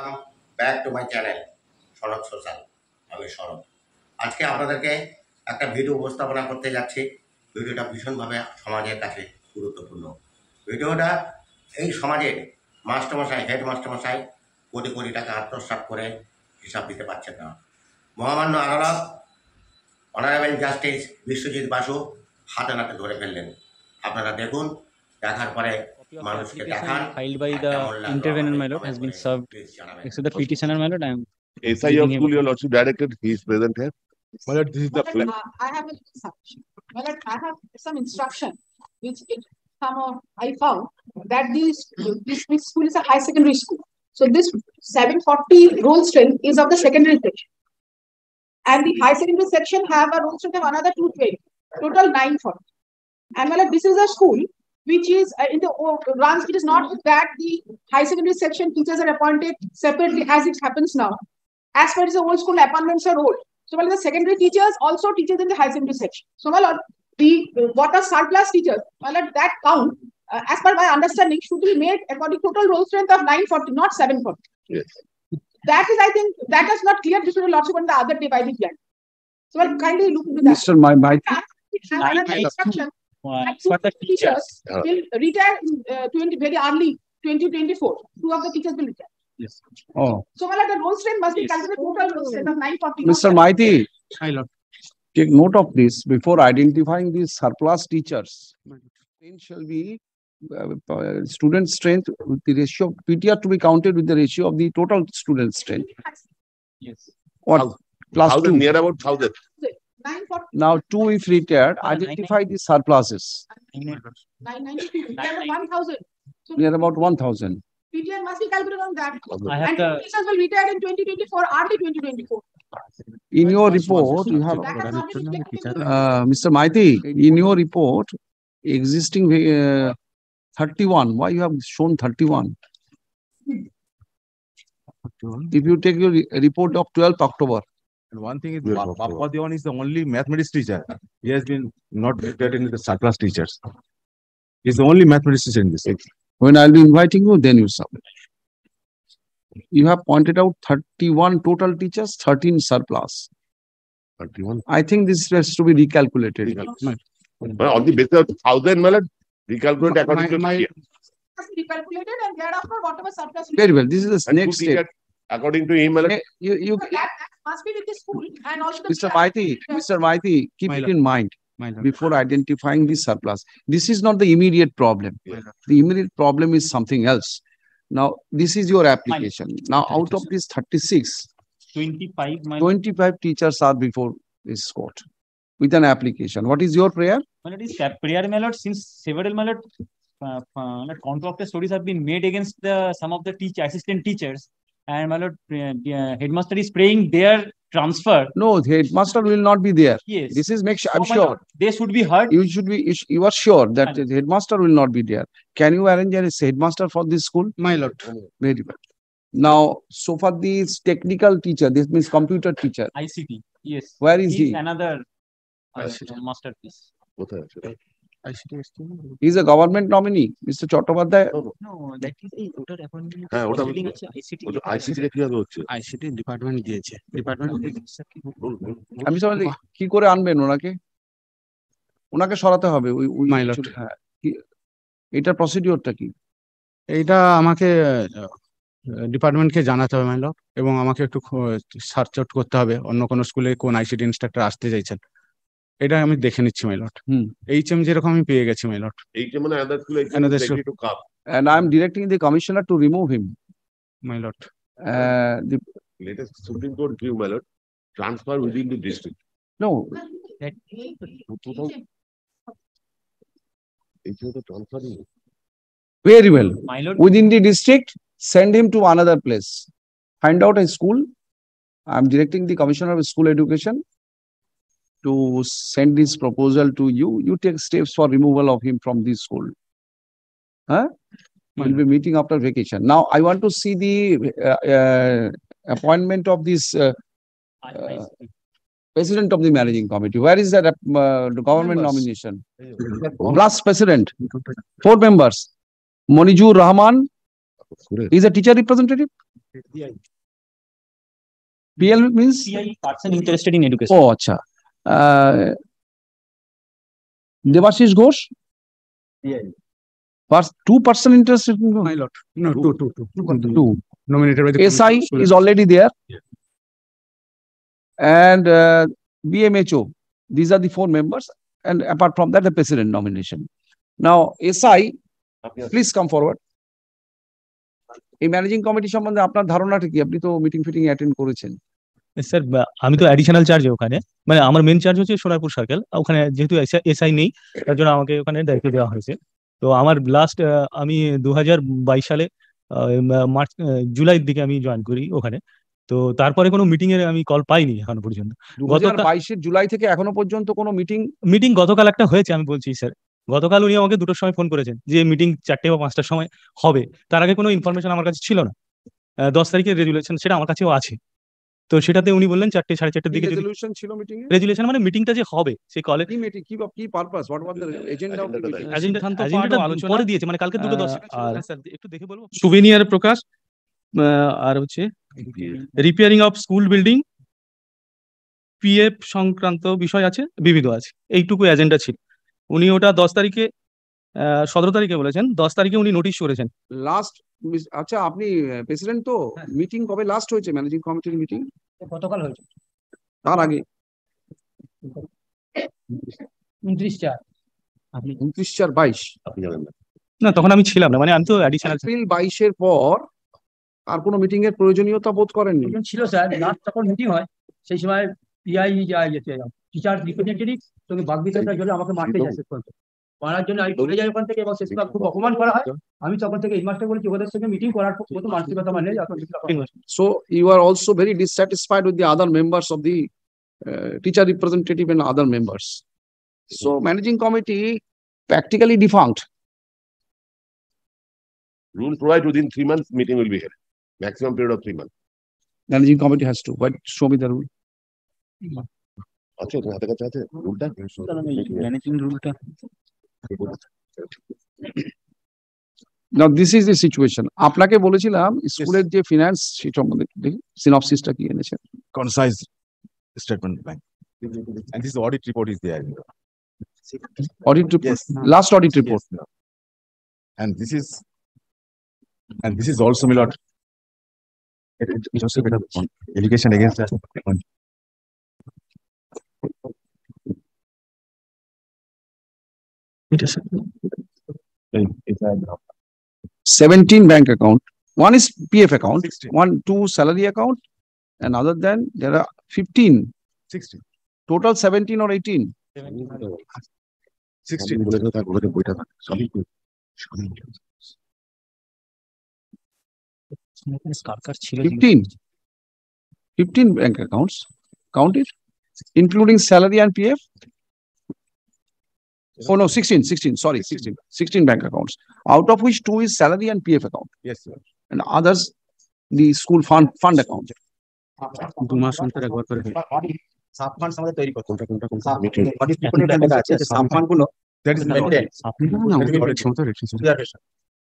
Welcome back to my channel Sharat social আমি শরৎ আজকে আপনাদেরকে একটা ভিডিও উপস্থাপনা করতে যাচ্ছি ভিডিওটা ভীষণভাবে সমাজের কাছে গুরুত্বপূর্ণ ভিডিওটা এই সমাজের মাস্টারমশাই হেড মাস্টারমশাই কোটি কোটি টাকা আত্মসাত করে হিসাব দিতে পারছেন না মহামান্য আদালত অনারেবল জাস্টিস বিশ্বজিৎ বাসু হাতে নাতে ধরে ফেললেন আপনারা দেখুন দেখার পরে filed by the intervenor my lord has been served except the petitioner my lord i am Is your school your lordship directed he is present here my lord this is the plan uh, i have a lord i have some instruction which somehow i found that this this school is a high secondary school so this 740 roll strength is of the secondary section and the high secondary section have a roll strength of another 220 total 940 and my lord this is a school which is uh, in the runs. It is not that the high secondary section teachers are appointed separately as it happens now. As far as the old school appointments are old. So well the secondary teachers also teachers in the high secondary section. So well the uh, what are surplus teachers, Well, at that count, uh, as per my understanding, should be made according to total role strength of 940, not 740. Yes. That is, I think, that is not clear. This was a lot on the other day by the client. So well kindly look into that. Mr. My, my, have another instruction for the teachers, teachers uh-huh. will retire in, uh, 20, very early 2024. Two of the teachers will retire. Yes. Oh. So, well, the roll strength must be yes. calculated total roll strength of 940. Mr. Maiti, I love. Take note of this before identifying these surplus teachers. Strength shall be uh, uh, student strength with the ratio of PTR to be counted with the ratio of the total student strength. Yes. What? How, plus thousand, two. near about thousand. Now, two if retired, identify the surpluses. 992. 1,000. we are about 1,000. PTR must be calculated on that. I have and teachers will retire in 2024, early 2024. In your report, you have, uh, Mr. Maiti, in your report, existing uh, 31, why you have shown 31? If you take your report of 12 October, and one thing is, yes, Bappa Devan is the only mathematics teacher. He has been not that in the class teachers. He's the only mathematics teacher in this. When I'll be inviting you, then you submit. You have pointed out 31 total teachers, 13 surplus. 31? I think this has to be recalculated. recalculated. on the basis of 1000, well, recalculate according my, to my, recalculated and thereafter whatever surplus. Very well. This is the next step. According to him, you, you, you, must be with the school and also Mr. Maiti, Mr. Maiti, keep it in mind before identifying the surplus. This is not the immediate problem. The immediate problem is something else. Now, this is your application. Now, out of these 36, 25, 25 teachers are before this court with an application. What is your prayer? My lord, is prayer, my lord, since several, my lord, uh, uh, the stories have been made against the some of the teach, assistant teachers and my lord, uh, uh, headmaster is praying their transfer. No, headmaster will not be there. Yes. This is make sure. Oh I'm oh, sure. Lord, they should be heard. You should be. You, sh- you are sure that headmaster will not be there. Can you arrange a headmaster for this school? My lord. Very well. Now, so far this technical teacher, this means computer teacher. ICT. Yes. Where is he? he? Another uh, masterpiece. He a government nominee nominee, Chattopadhyay হচ্ছে department দিয়েছে department আমি কি করে আনবেন ওনাকে ওনাকে সরাতে হবে ওই মাই মাইলট হ্যাঁ এটা প্রসিডিওরটা কি এইটা আমাকে ডিপার্টমেন্টকে জানাতে হবে মাইলট এবং আমাকে একটু সার্চ আউট করতে হবে অন্য কোন স্কুলে কোন আইসিটি ইনস্ট্রাক্টর আসতে চাইছেন এটা আমি দেখে নিচ্ছি মাইলট হুম এইচএম যেরকম আমি পেয়ে গেছি মাইলট এইচএম মানে other school another school to cup and i am directing the commissioner to remove him মাইলট uh, the latest supreme court my mailot transfer within the district no that transfer very well Milot. within the district send him to another place find out a school i am directing the commissioner of school education to send his proposal to you, you take steps for removal of him from this school. Huh? We'll be hmm. meeting after vacation. Now, I want to see the uh, uh, appointment of this uh, uh president of the managing committee. Where is that uh, government members. nomination? Last president, four members. Monijur Rahman is a teacher representative. PL means person interested in education. Oh, acha. Debashish Ghosh two person interested in the pilot no two two two two, two. two. nominated by the si is already there yeah. and uh, bmho these are the four members and apart from that the president nomination now si please come forward এই managing committee সম্বন্ধে আপনার ধারণাটা কি আপনি তো meeting fitting attend করেছেন sir আমি তো অ্যাডিশনাল চার্জ ওখানে মানে আমার মেন চার্জ হচ্ছে সোনারপুর সার্কেল ওখানে যেহেতু এসআই নেই তার জন্য আমাকে ওখানে দায়িত্ব দেওয়া হয়েছে তো আমার লাস্ট আমি দু সালে মার্চ জুলাইয়ের দিকে আমি জয়েন করি ওখানে তো তারপরে কোনো মিটিং এর আমি কল পাইনি এখনো পর্যন্ত বাইশের জুলাই থেকে এখনো পর্যন্ত কোনো মিটিং মিটিং গতকাল একটা হয়েছে আমি বলছি স্যার গতকাল উনি আমাকে দুটোর সময় ফোন করেছেন যে মিটিং চারটে বা পাঁচটার সময় হবে তার আগে কোনো ইনফরমেশন আমার কাছে ছিল না দশ তারিখের রেজুলেশন সেটা আমার কাছেও আছে তো সেটাতে উনি বললেন চারটে সাড়ে চারটের দিকে রেজুলেশন ছিল মিটিং রেজলিউশন মানে মিটিংটা যে হবে সেই কলে কি মিটিং কি কি purpose what was the agenda of agenda আলোচনা পরে দিয়েছে মানে কালকে দুটো দশ আর হ্যাঁ, একটু দেখে বলবো সুভেনিয়ার প্রকাশ আর হচ্ছে repairing of school building PF সংক্রান্ত বিষয় আছে বিবিধ আছে এইটুকু এজেন্ডা ছিল উনি ওটা দশ তারিখে সতেরো তারিখে বলেছেন দশ তারিখে উনি নোটিশ করেছেন লাস্ট আচ্ছা আপনি প্রেসিডেন্ট তো মিটিং হ্যাঁ। কবে লাস্ট হয়েছে ম্যানেজিং কমিটির মিটিং গতকাল হয়েছে তার আগে উনত্রিশ চার আপনি উনত্রিশ চার বাইশ আপনি জানেন না তখন আমি ছিলাম না মানে আমি তো অ্যাডিশনাল এপ্রিল বাইশের পর আর কোনো মিটিং এর প্রয়োজনীয়তা বোধ করেননি ছিল স্যার লাস্ট যখন মিটিং হয় সেই সময় পিআই যায় যেতে টিচার রিপ্রেজেন্টেটিভ তুমি বাগবিতরা জন্য আমাকে মারতে যাচ্ছে করার জন্য আমি চলে যাই ওখান থেকে এবং শেষবার খুব অপমান করা হয় আমি তখন থেকে হেডমাস্টার বলেছি ওদের সঙ্গে মিটিং করার মতো মানসিকতা আমার নেই so you are also very dissatisfied with the other members of the teacher representative and other members so managing committee practically defunct. Rule provides within three months meeting will be here. Maximum period of three months. Managing committee has to. But show me the rule. अच्छा इतना हाथ का चाहते rule था managing rule था না this is the situation আপনাকে বলেছিলাম স্কুলের যে ফিনান্স সেই সম্বন্ধে দেখি সিনপসিসটা কি এনেছে concise statement bank and this audit report is there audit report yes. last audit report yes. and this is and this is also Millard. Joseph, education against 17 bank account. One is PF account, 16. one, two salary account, and other than there are 15. 16. Total 17 or 18? 16. Fifteen. Fifteen bank accounts. Count it. Including salary and PF? Oh, no, 16, 16, sorry, 16, 16 bank accounts, out of which two is salary and PF account. Yes, sir. And others, the school fund, fund account. দু মাস অন্তর একবার করে সাবফান্ড আমাদের তৈরি করতে কোনটা কোনটা কোনটা মিটিং আছে সাবফান্ড গুলো দ্যাট ইজ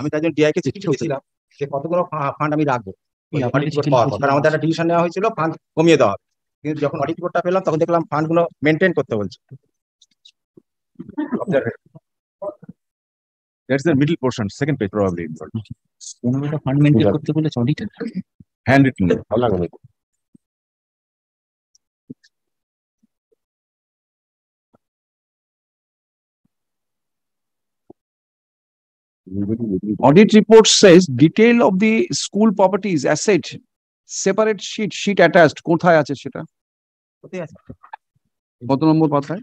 আমি তার জন্য ডিআই কে চিঠি লিখেছিলাম যে কতগুলো ফান্ড আমি রাখবো কারণ আমাদের একটা ডিসিশন নেওয়া হয়েছিল ফান্ড কমিয়ে দেওয়া হবে কিন্তু যখন অডিট রিপোর্টটা পেলাম তখন দেখলাম ফান্ড গুলো মেনটেন করতে বলছে of the That's the middle portion, second page probably. পনেরোটা fund Audit report says detail of the school properties, asset, separate sheet, sheet attached. কোথায় আছে সেটা? কত নম্বর পাতায়?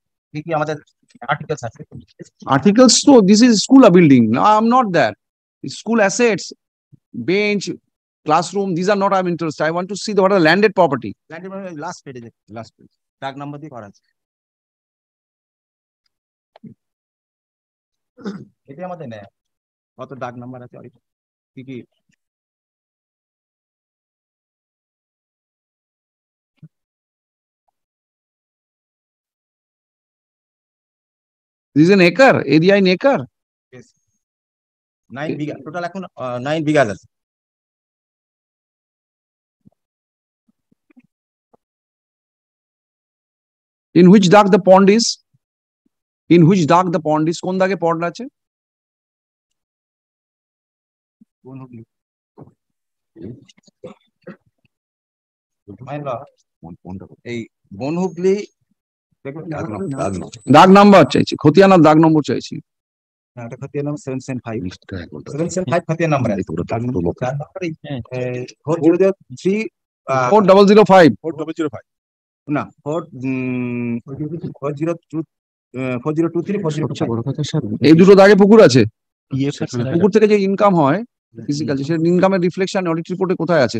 কি কি আমাদের আর্টিকেলস আছে আর্টিকেলস তো this is school building I am not that school assets bench classroom these are not i'm interested i want to see the what are landed property landed property last page last page tag number দিয়ে করা আছে এটা আমাদের না কত ডাক number আছে আর কি কি This is an acre, area in acre. Yes. Nine okay. biga. Total এখন uh, nine bigas আছে। In which dark the pond is? In which dark the pond is? কোন দাগে pond আছে? কোন হলো? এই বনহুগলি দাগ নাম্বার চাইছি খতিয়ানার দাগ নম্বর চাইছি four double zero five zero five four zero two four zero two three এই দুটো দাগে পুকুর আছে ইয়ে পুকুর থেকে যে ইনকাম হয় ইনকামের রিফ্লেকশন অডিট রিপোর্টে কোথায় আছে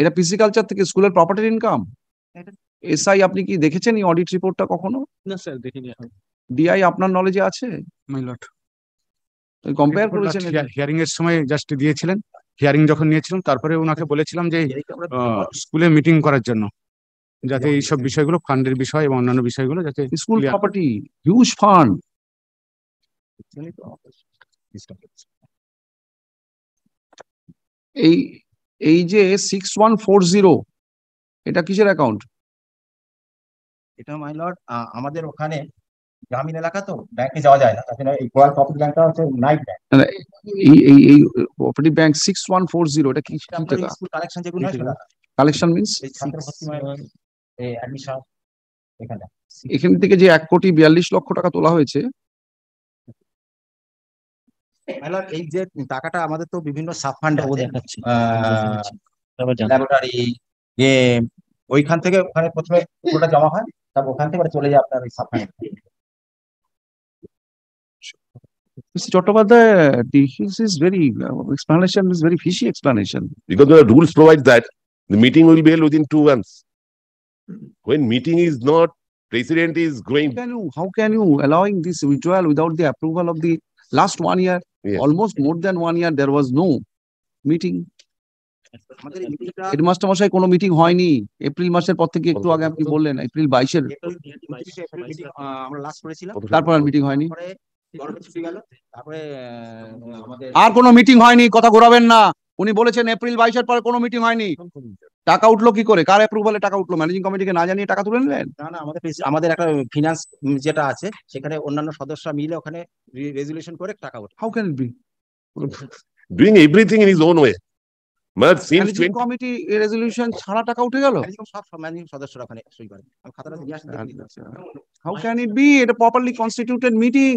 এটা পিসি কালচার থেকে স্কুলের প্রপার্টির ইনকাম এসআই আপনি কি দেখেছেন এই অডিট রিপোর্টটা কখনো না স্যার দেখিনি ডিআই আপনার নলেজে আছে মাই লট কম্পেয়ার করেছেন হিয়ারিং এর সময় জাস্ট দিয়েছিলেন হিয়ারিং যখন নিয়েছিলাম তারপরে ওনাকে বলেছিলাম যে স্কুলে মিটিং করার জন্য যাতে এইসব বিষয়গুলো ফান্ডের বিষয় এবং অন্যান্য বিষয়গুলো যাতে স্কুল প্রপার্টি হিউজ ফান্ড এই এই যে সিক্স ওয়ান ফোর জিরো এটা কিসের অ্যাকাউন্ট এটা মাইলর আমাদের ওখানে গ্রামীণ এলাকা তো ব্যাংকে যাওয়া যায় না এই গোয়াল ব্যাংকটা হচ্ছে নাইট ব্যাংক এই এই এই bank six one four zero এটা কি টাকা কালেকশন যেগুলো কালেকশন মিন্স এখানে থেকে যে এক কোটি বিয়াল্লিশ লক্ষ টাকা তোলা হয়েছে মেলার এই যে টাকাটা আমাদের তো বিভিন্ন সাব ফান্ড দেখাচ্ছে ল্যাবরেটরি গেম ওইখান থেকে ওখানে প্রথমে পুরোটা জমা হয় তারপর ওখান থেকে চলে যায় আপনার ওই sub fund Chattopadhyay, his is very uh, explanation is very fishy explanation. Because the rules provide that the meeting will be held within two months. When meeting is not, president is going. How can you, how can you allowing this withdrawal without the approval of the last one year? Yes. Almost more than one year there was no meeting. Headmaster মশাই কোনো meeting হয়নি April মাসের পর থেকে একটু আগে আপনি বললেন এপ্রিল বাইশের তারপর আর মিটিং হয়নি আর কোনো মিটিং হয়নি কথা ঘোরাবেন না উনি বলেছেন এপ্রিল বাইশের পরে কোনো মিটিং হয়নি টাকা উঠলো কি করে কার অ্যাপ্রুভালে টাকা উঠলো ম্যানেজিং কমিটিকে না জানিয়ে টাকা তুলে নিলেন না না আমাদের আমাদের একটা ফিনান্স যেটা আছে সেখানে অন্যান্য সদস্যরা মিলে ওখানে রেজুলেশন করে টাকা উঠে how can be doing everything in his own way মানে কমিটি রেজুলেশন ছাড়া টাকা উঠে গেল সব ম্যানেজিং সদস্যরা ওখানে সই করে আমি খাতাটা নিয়ে আসতে হাউ ক্যান ইট বি এটা properly constituted meeting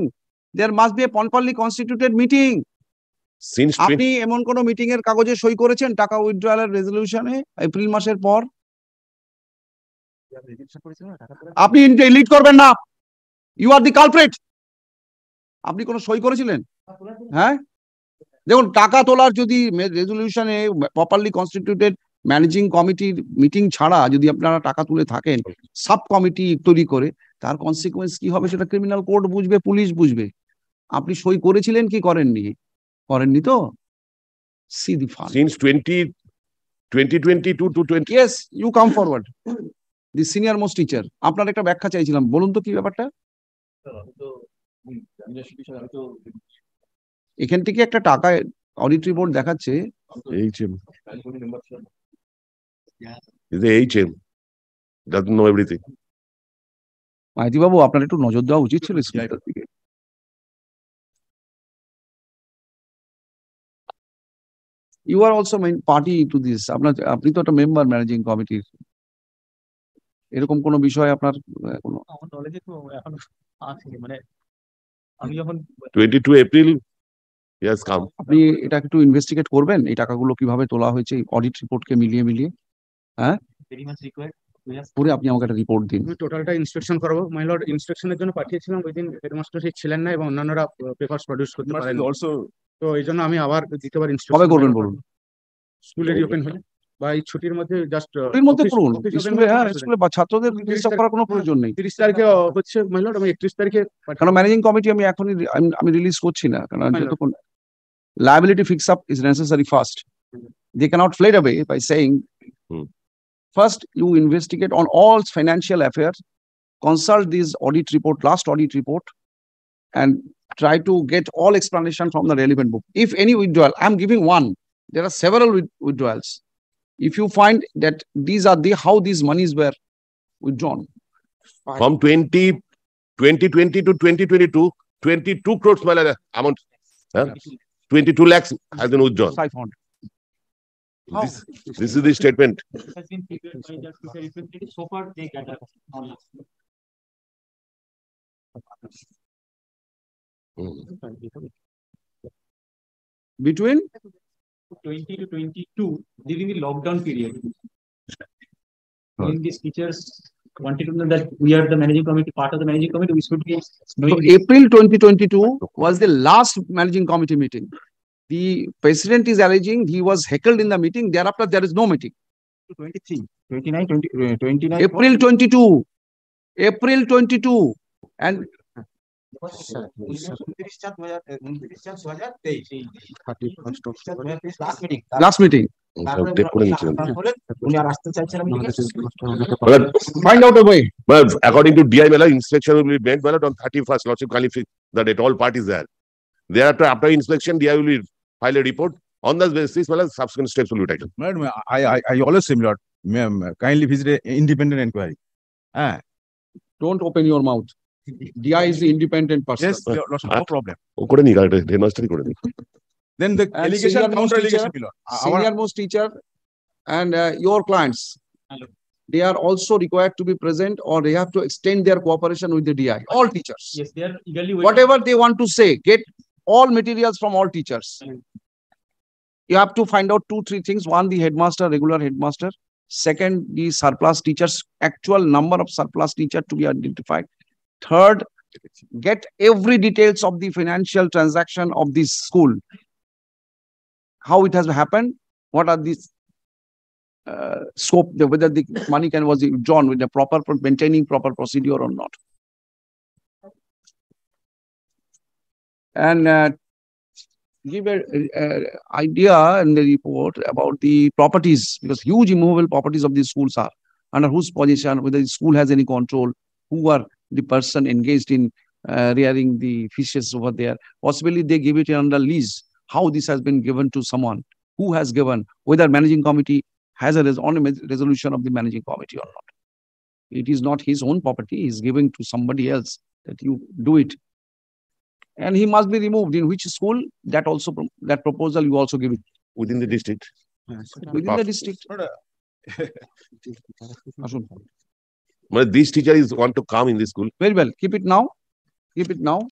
there must be a properly constituted meeting আপনি এমন কোন মিটিং এর কাগজে সই করেছেন টাকা এর রেজলিউশনে এপ্রিল মাসের পর আপনি লিড করবেন না ইউ আর দি কালপ্রেট আপনি কোন সই করেছিলেন হ্যাঁ দেখুন টাকা তোলার যদি রেজলিউশনে প্রপারলি কনস্টিটিউটেড ম্যানেজিং কমিটির মিটিং ছাড়া যদি আপনারা টাকা তুলে থাকেন সাব কমিটি তৈরি করে তার কনসিকোয়েন্স কি হবে সেটা ক্রিমিনাল কোর্ট বুঝবে পুলিশ বুঝবে আপনি সই করেছিলেন কি করেননি করেননি তো see the fund. Since 20, 2022 to 20. Yes, you come forward. The senior most teacher আপনার একটা ব্যাখ্যা চাইছিলাম বলুন তো কি ব্যাপারটা এখান থেকে একটা টাকা অডিট রিপোর্ট দেখাচ্ছে HM is HM doesn't know everything Maity babu আপনার একটু নজর দেওয়া উচিত ছিল স্কুলটার দিকে you are also main party to this আপনার আপনি তো একটা মেম্বার ম্যানেজিং কমিটির এরকম কোনো বিষয় আপনার কোনো আমার নলেজে তো এখন আসেনি মানে আমি যখন 22 এপ্রিল ইয়াস কাম আপনি এটা একটু ইনভেস্টিগেট করবেন এই টাকাগুলো কিভাবে তোলা হয়েছে অডিট রিপোর্টকে মিলিয়ে মিলিয়ে হ্যাঁ ভেরি মাচ রিকোয়ার্ড পরে আপনি আমাকে একটা রিপোর্ট দিন আমি টোটালটা ইনস্ট্রাকশন করাবো মাই লর্ড ইন্সপেকশনের জন্য পাঠিয়েছিলাম ওই দিন হেডমাস্টার ছিলেন না এবং অন্যান্যরা পেপার uh, প্রডিউস করতে পারেন অলসো তো এই জন্য আমি আবার দ্বিতীয়বার কবে করবেন বলুন স্কুলের ওপেন হলে বা এই ছুটির মধ্যে জাস্ট ছুটির মধ্যে করুন স্কুলে হ্যাঁ স্কুলে বা ছাত্রদের ডিসটার্ব করার কোনো প্রয়োজন নেই 30 তারিখে হ্যাঁ। হচ্ছে মহিলার আমি একত্রিশ তারিখে কারণ ম্যানেজিং কমিটি আমি এখনই আমি রিলিজ করছি না কারণ যতক্ষণ liability fix up is necessary first they cannot fled away by saying, first you investigate on on all financial affairs, consult this audit report, last audit and try to get all explanation from the relevant book. If any withdrawal, I'm giving one. There are several withdrawals. If you find that these are the how these monies were withdrawn. Fine. From 20, 2020 to 2022, 22 crores malaria amount. Huh? 22 lakhs has been withdrawn. This, this is the statement. So far, they Mm. Between 20 to 22 during the lockdown period. When these teachers wanted to know that we are the managing committee, part of the managing committee, we should be So April 2022 was the last managing committee meeting. The president is alleging he was heckled in the meeting. Thereafter, there is no meeting. 23, 29, 20, uh, 29. April 22. April 22. And last meeting Find out a way. But according to DI Mela, inspection will be made ballot on 31st. Lordship Khalif, the date, all parties there. Thereafter, after inspection, DI will file a report. On that basis, well, subsequent steps will be taken. Madam, I, I, I always say, Lord, ma'am, kindly visit an independent inquiry. Ah. Don't open your mouth. DI is the independent person. Yes, no ah, problem. then the and allegation counter allegation teacher, uh, senior most teacher and uh, your clients Hello. they are also required to be present or they have to extend their cooperation with the DI all teachers yes they are eagerly whatever they want to say get all materials from all teachers Hello. you have to find out two three things one the headmaster regular headmaster second the surplus teachers actual number of surplus teacher to be identified Third, get every details of the financial transaction of this school. How it has happened, what are these uh, scope, whether the money can was drawn with the proper, maintaining proper procedure or not. And uh, give an uh, idea in the report about the properties, because huge immovable properties of these schools are under whose position? whether the school has any control, who are the person engaged in uh, rearing the fishes over there. Possibly they give it under lease. How this has been given to someone? Who has given? Whether managing committee has a res- on a resolution of the managing committee or not? It is not his own property. He is giving to somebody else that you do it, and he must be removed. In which school? That also that proposal you also give it within the district. Within the district. These teachers want to come in this school. Very well. Keep it now. Keep it now.